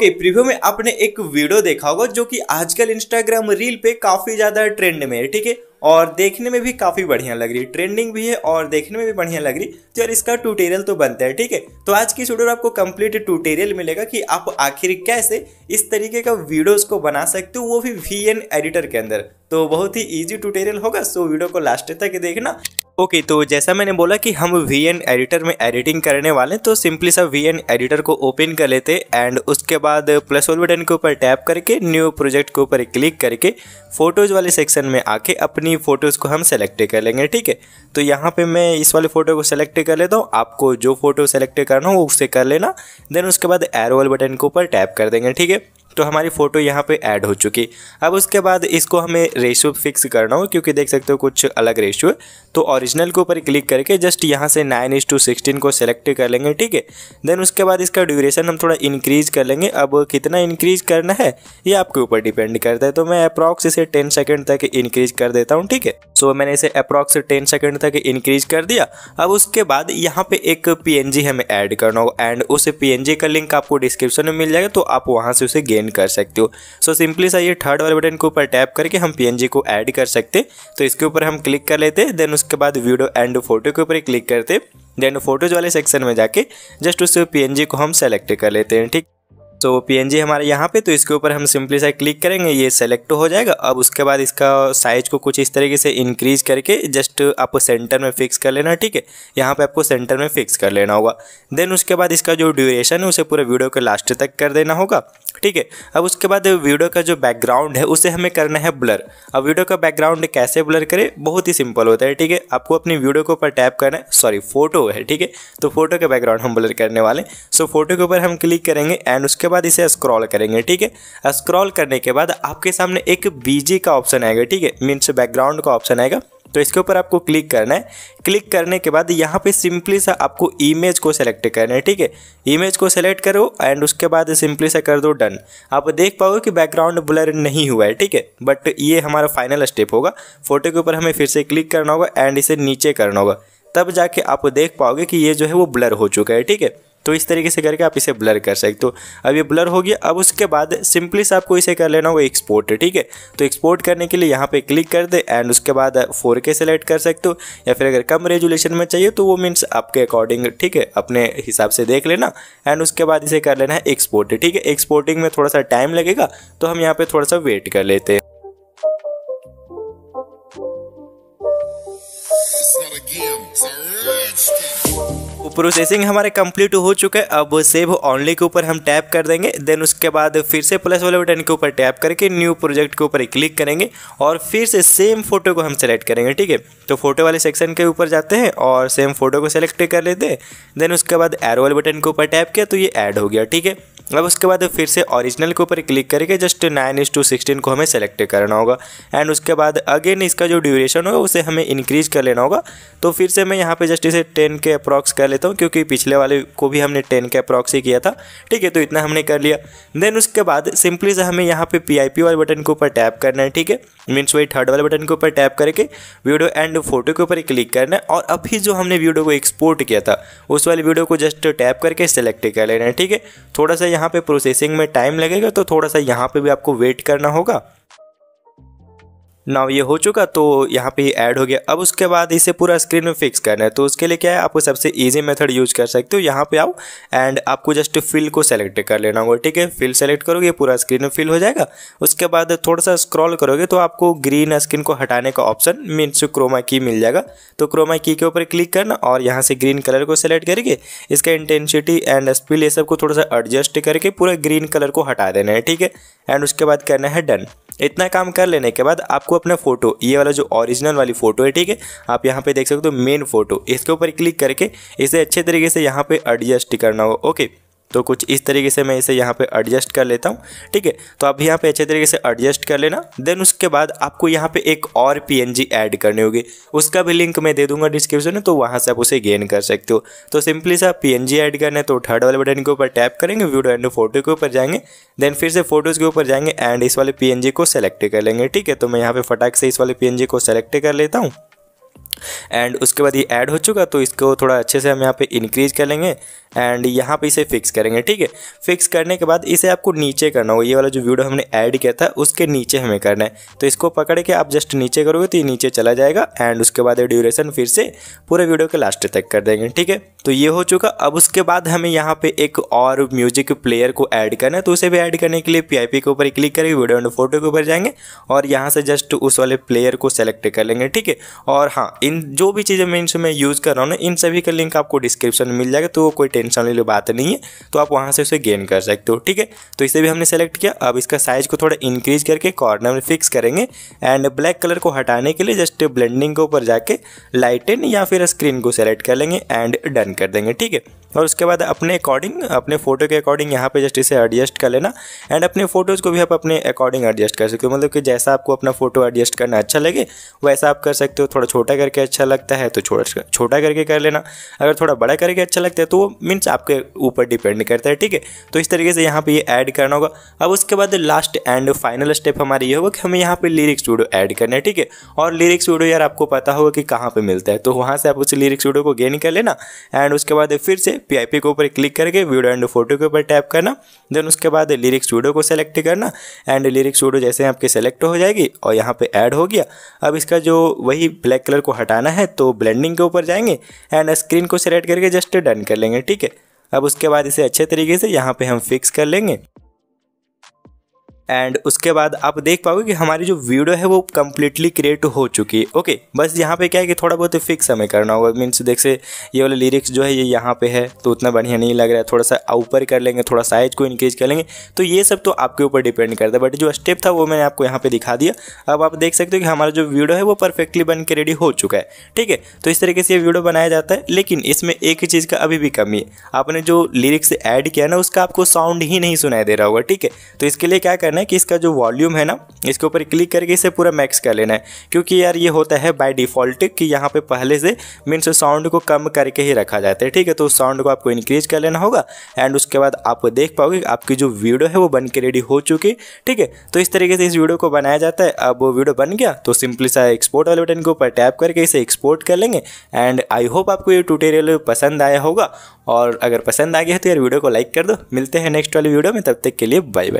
Okay okay, preview में आपने एक वीडियो देखा होगा जो कि आजकल इंस्टाग्राम रील पे काफ़ी ज़्यादा ट्रेंड में है ठीक है और देखने में भी काफ़ी बढ़िया लग रही ट्रेंडिंग भी है और देखने में भी बढ़िया लग रही तो यार इसका ट्यूटोरियल तो बनता है ठीक है तो आज की वीडियो आपको कंप्लीट ट्यूटोरियल मिलेगा कि आप आखिर कैसे इस तरीके का वीडियोस को बना सकते हो वो भी वी एडिटर के अंदर तो बहुत ही ईजी ट्यूटोरियल होगा सो वीडियो को लास्ट तक देखना ओके okay, तो जैसा मैंने बोला कि हम वी एन एडिटर में एडिटिंग करने वाले हैं तो सिंपली सा वी एन एडिटर को ओपन कर लेते एंड उसके बाद प्लस ऑल बटन के ऊपर टैप करके न्यू प्रोजेक्ट के ऊपर क्लिक करके फ़ोटोज़ वाले सेक्शन में आके अपनी फ़ोटोज़ को हम सेलेक्ट कर लेंगे ठीक है तो यहाँ पे मैं इस वाले फ़ोटो को सेलेक्ट कर लेता हूँ आपको जो फ़ोटो सेलेक्ट करना हो उसे कर लेना देन उसके बाद एरो वाले बटन के ऊपर टैप कर देंगे ठीक है तो हमारी फ़ोटो यहाँ पे ऐड हो चुकी अब उसके बाद इसको हमें रेशो फिक्स करना हो क्योंकि देख सकते हो कुछ अलग रेशियो है तो ओरिजिनल के ऊपर क्लिक करके जस्ट यहाँ से नाइन इज टू सिक्सटीन को सेलेक्ट कर लेंगे ठीक है देन उसके बाद इसका ड्यूरेशन हम थोड़ा इंक्रीज़ कर लेंगे अब कितना इंक्रीज़ करना है ये आपके ऊपर डिपेंड करता है तो मैं अप्रॉक्स इसे टेन सेकेंड तक इंक्रीज़ कर देता हूँ ठीक है सो मैंने इसे अप्रॉक्स टेन सेकेंड तक इंक्रीज़ कर दिया अब उसके बाद यहाँ पे एक पी हमें ऐड करना होगा एंड उस पी का लिंक आपको डिस्क्रिप्शन में मिल जाएगा तो आप वहाँ से उसे गेम गेन कर सकते हो सो सिंपली सा ये थर्ड वाले बटन के ऊपर टैप करके हम पी को ऐड कर सकते तो इसके ऊपर हम क्लिक कर लेते देन उसके बाद वीडियो एंड फोटो के ऊपर क्लिक करते देन फोटोज वाले सेक्शन में जाके जस्ट उस पी को हम सेलेक्ट कर लेते हैं ठीक तो पीएनजी हमारे यहाँ पे तो इसके ऊपर हम सिंपली सा क्लिक करेंगे ये सेलेक्ट हो जाएगा अब उसके बाद इसका साइज को कुछ इस तरीके से इंक्रीज करके जस्ट आपको सेंटर में फिक्स कर लेना ठीक है यहाँ पे आपको सेंटर में फिक्स कर लेना होगा देन उसके बाद इसका जो ड्यूरेशन है उसे पूरे वीडियो के लास्ट तक कर देना होगा ठीक है अब उसके बाद वीडियो का जो बैकग्राउंड है उसे हमें करना है ब्लर अब वीडियो का बैकग्राउंड कैसे ब्लर करें बहुत ही सिंपल होता है ठीक है आपको अपनी वीडियो के ऊपर टैप करना है सॉरी फोटो है ठीक है तो फोटो का बैकग्राउंड हम ब्लर करने वाले सो फोटो के ऊपर हम क्लिक करेंगे एंड उसके बाद इसे स्क्रॉल करेंगे ठीक है स्क्रॉल करने के बाद आपके सामने एक बीजी का ऑप्शन आएगा ठीक है मीन्स बैकग्राउंड का ऑप्शन आएगा तो इसके ऊपर आपको क्लिक करना है क्लिक करने के बाद यहाँ पे सिंपली सा आपको इमेज को सेलेक्ट करना है ठीक है इमेज को सेलेक्ट करो एंड उसके बाद सिंपली सा कर दो डन आप देख पाओगे कि बैकग्राउंड ब्लर नहीं हुआ है ठीक है बट ये हमारा फाइनल स्टेप होगा फोटो के ऊपर हमें फिर से क्लिक करना होगा एंड इसे नीचे करना होगा तब जाके आप देख पाओगे कि ये जो है वो ब्लर हो चुका है ठीक है तो इस तरीके से करके आप इसे ब्लर कर सकते हो तो अब ये ब्लर हो गया अब उसके बाद सिंपली से आपको इसे कर लेना होगा एक्सपोर्ट ठीक है तो एक्सपोर्ट करने के लिए यहाँ पे क्लिक कर दे एंड उसके बाद फोर के सेलेक्ट कर सकते हो या फिर अगर कम रेजुलेशन में चाहिए तो वो मीन्स आपके अकॉर्डिंग ठीक है अपने हिसाब से देख लेना एंड उसके बाद इसे कर लेना है एक्सपोर्ट ठीक है एक्सपोर्टिंग में थोड़ा सा टाइम लगेगा तो हम यहाँ पर थोड़ा सा वेट कर लेते हैं It's game, it's a rich game. Processing हमारे कंप्लीट हो चुका है अब सेव ऑनली के ऊपर हम टैप कर देंगे देन उसके बाद फिर से प्लस वाले बटन के ऊपर टैप करके न्यू प्रोजेक्ट के ऊपर क्लिक करेंगे और फिर से सेम फोटो को हम सेलेक्ट करेंगे ठीक है तो फोटो वाले सेक्शन के ऊपर जाते हैं और सेम फोटो को सेलेक्ट कर लेते हैं देन उसके बाद एरो वाले बटन के ऊपर टैप किया तो ये ऐड हो गया ठीक है अब उसके बाद फिर से ओरिजिनल के ऊपर क्लिक करके just nine is to sixteen को हमें सेलेक्ट करना होगा एंड उसके बाद अगेन इसका जो ड्यूरेशन होगा उसे हमें इंक्रीज कर लेना होगा तो फिर से मैं यहाँ पे जस्ट इसे टेन के अप्रॉक्स कर लेता हूँ क्योंकि पिछले वाले को भी हमने टेन के अप्रॉक्स ही किया था ठीक है तो इतना हमने कर लिया देन उसके बाद सिंपली से हमें यहाँ पर पी वाले बटन के ऊपर टैप करना है ठीक है मीन्स वही थर्ड वाले बटन के ऊपर टैप करके वीडियो एंड फोटो के ऊपर क्लिक करना है और अभी जो हमने वीडियो को एक्सपोर्ट किया था उस वाले वीडियो को जस्ट टैप करके सेलेक्ट कर लेना है ठीक है थोड़ा सा यहाँ पे प्रोसेसिंग में टाइम लगेगा तो थोड़ा सा यहाँ पे भी आपको वेट करना होगा नाव ये हो चुका तो यहाँ पे ऐड हो गया अब उसके बाद इसे पूरा स्क्रीन में फिक्स करना है तो उसके लिए क्या है आपको सबसे ईजी मेथड यूज कर सकते हो यहाँ पे आओ एंड आपको जस्ट फिल को सेलेक्ट कर लेना होगा ठीक है फिल सेलेक्ट करोगे पूरा स्क्रीन में फिल हो जाएगा उसके बाद थोड़ा सा स्क्रॉल करोगे तो आपको ग्रीन स्क्रीन को हटाने का ऑप्शन मीन्स क्रोमा की मिल जाएगा तो क्रोमा की के ऊपर क्लिक करना और यहाँ से ग्रीन कलर को सेलेक्ट करके इसका इंटेंसिटी एंड स्पिल ये सब को थोड़ा सा एडजस्ट करके पूरा ग्रीन कलर को हटा देना है ठीक है एंड उसके बाद करना है डन इतना काम कर लेने के बाद आपको अपना फोटो ये वाला जो ओरिजिनल वाली फोटो है ठीक है आप यहाँ पे देख सकते हो मेन फोटो इसके ऊपर क्लिक करके इसे अच्छे तरीके से यहाँ पे एडजस्ट करना हो ओके तो कुछ इस तरीके से मैं इसे यहाँ पे एडजस्ट कर लेता हूँ ठीक है तो आप यहाँ पे अच्छे तरीके से एडजस्ट कर लेना देन उसके बाद आपको यहाँ पे एक और पीएनजी ऐड करनी होगी उसका भी लिंक मैं दे दूंगा डिस्क्रिप्शन में तो वहाँ से आप उसे गेन कर सकते हो तो सिंपली से आप जी ऐड करना है तो थर्ड वाले बटन के ऊपर टैप करेंगे वीडियो एंड फोटो के ऊपर जाएंगे देन फिर से फोटोज़ के ऊपर जाएंगे एंड इस वाले पी को सेलेक्ट कर लेंगे ठीक है तो मैं यहाँ पर फटाक से इस वाले पी को सेलेक्ट कर लेता हूँ एंड उसके बाद ये ऐड हो चुका तो इसको थोड़ा अच्छे से हम यहाँ पे इंक्रीज कर लेंगे एंड यहाँ पे इसे फिक्स करेंगे ठीक है फिक्स करने के बाद इसे आपको नीचे करना होगा ये वाला जो वीडियो हमने ऐड किया था उसके नीचे हमें करना है तो इसको पकड़ के आप जस्ट नीचे करोगे तो ये नीचे चला जाएगा एंड उसके बाद ये ड्यूरेशन फिर से पूरे वीडियो के लास्ट तक कर देंगे ठीक है तो ये हो चुका अब उसके बाद हमें यहाँ पे एक और म्यूजिक प्लेयर को ऐड करना है तो उसे भी ऐड करने के लिए पी के ऊपर क्लिक करेंगे वीडियो एंड फोटो के ऊपर जाएंगे और यहाँ से जस्ट उस वाले प्लेयर को सेलेक्ट कर लेंगे ठीक है और हाँ इन जो भी चीज़ें मैं इनसे मैं यूज़ कर रहा हूँ ना इन सभी का लिंक आपको डिस्क्रिप्शन में मिल जाएगा तो कोई टेंशन वाली बात नहीं है तो आप वहाँ से उसे गेन कर सकते हो ठीक है तो इसे भी हमने सेलेक्ट किया अब इसका साइज़ को थोड़ा इंक्रीज करके कॉर्नर में फिक्स करेंगे एंड ब्लैक कलर को हटाने के लिए जस्ट ब्लेंडिंग के ऊपर जाके लाइटन या फिर स्क्रीन को सेलेक्ट कर लेंगे एंड डन कर देंगे ठीक है और उसके बाद अपने अकॉर्डिंग अपने फोटो के अकॉर्डिंग यहाँ पे जस्ट इसे एडजस्ट कर लेना एंड अपने फोटोज़ को भी आप अपने अकॉर्डिंग एडजस्ट कर सकते हो मतलब कि जैसा आपको अपना फोटो एडजस्ट करना अच्छा लगे वैसा आप कर सकते हो थोड़ा छोटा करके करके अच्छा लगता है तो छोटा छोटा करके कर लेना अगर थोड़ा बड़ा करके अच्छा लगता है तो वो मीन्स आपके ऊपर डिपेंड करता है ठीक है तो इस तरीके से यहाँ पे ये ऐड करना होगा अब उसके बाद लास्ट एंड फाइनल स्टेप हमारे ये होगा कि हमें यहाँ पे लिरिक्स वीडियो ऐड करना है ठीक है और लिरिक्स वीडियो यार आपको पता होगा कि कहाँ पर मिलता है तो वहाँ से आप उस लिरिक्स वीडियो को गेन कर लेना एंड उसके बाद फिर से पी के ऊपर क्लिक करके वीडियो एंड फोटो के ऊपर टैप करना देन उसके बाद लिरिक्स वीडियो को सेलेक्ट करना एंड लिरिक्स वीडियो जैसे आपके सेलेक्ट हो जाएगी और यहाँ पर ऐड हो गया अब इसका जो वही ब्लैक कलर को हटा हटाना है तो ब्लेंडिंग के ऊपर जाएंगे एंड स्क्रीन को सिलेक्ट करके जस्ट डन कर लेंगे ठीक है अब उसके बाद इसे अच्छे तरीके से यहाँ पे हम फिक्स कर लेंगे एंड उसके बाद आप देख पाओगे कि हमारी जो वीडियो है वो कम्प्लीटली क्रिएट हो चुकी है ओके बस यहाँ पे क्या है कि थोड़ा बहुत फिक्स हमें करना होगा मीन्स देख से ये वाला लिरिक्स जो है ये यहाँ पे है तो उतना बढ़िया नहीं लग रहा है थोड़ा सा ऊपर कर लेंगे थोड़ा साइज को इंक्रीज कर लेंगे तो ये सब तो आपके ऊपर डिपेंड करता है बट जो स्टेप था वो मैंने आपको यहाँ पर दिखा दिया अब आप देख सकते हो कि हमारा जो वीडियो है वो परफेक्टली बन के रेडी हो चुका है ठीक है तो इस तरीके से ये वीडियो बनाया जाता है लेकिन इसमें एक ही चीज़ का अभी भी कमी है आपने जो लिरिक्स ऐड किया ना उसका आपको साउंड ही नहीं सुनाई दे रहा होगा ठीक है तो इसके लिए क्या करना है कि इसका जो वॉल्यूम है ना इसके ऊपर क्लिक करके इसे पूरा मैक्स कर लेना है क्योंकि यार ये होता है बाय डिफ़ॉल्ट कि यहाँ पे पहले से मीन्स साउंड को कम करके ही रखा जाता है ठीक है तो उस साउंड को आपको इंक्रीज कर लेना होगा एंड उसके बाद आप देख पाओगे आपकी जो वीडियो है वो बन के रेडी हो चुकी ठीक है तो इस तरीके से इस वीडियो को बनाया जाता है अब वो वीडियो बन गया तो सिंपली सा एक्सपोर्ट वाले बटन के ऊपर टैप करके इसे एक्सपोर्ट कर लेंगे एंड आई होप आपको ये ट्यूटोरियल पसंद आया होगा और अगर पसंद आ गया तो यार वीडियो को लाइक कर दो मिलते हैं नेक्स्ट वाली वीडियो में तब तक के लिए बाय बाय